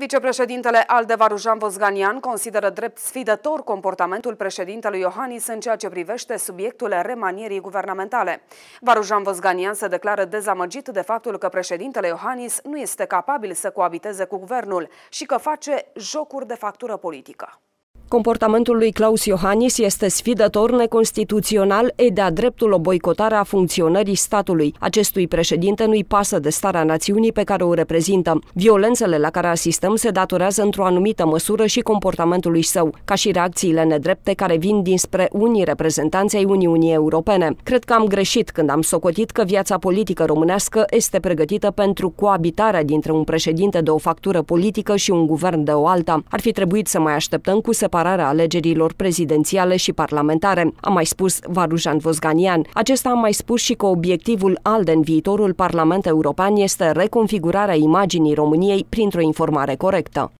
Vicepreședintele Varujan Vosganian consideră drept sfidător comportamentul președintelui Iohannis în ceea ce privește subiectul remanierii guvernamentale. Varujan Vosganian se declară dezamăgit de faptul că președintele Iohannis nu este capabil să coabiteze cu guvernul și că face jocuri de factură politică. Comportamentul lui Claus Iohannis este sfidător, neconstituțional, e de-a dreptul o boicotare a funcționării statului. Acestui președinte nu-i pasă de starea națiunii pe care o reprezintă. Violențele la care asistăm se datorează într-o anumită măsură și comportamentului său, ca și reacțiile nedrepte care vin dinspre unii reprezentanți ai Uniunii Europene. Cred că am greșit când am socotit că viața politică românească este pregătită pentru coabitarea dintre un președinte de o factură politică și un guvern de o alta. Ar fi trebuit să mai așteptăm cu separare separarea alegerilor prezidențiale și parlamentare, a mai spus Varujan Vozganian. Acesta a mai spus și că obiectivul ALDE în viitorul Parlament European este reconfigurarea imaginii României printr-o informare corectă.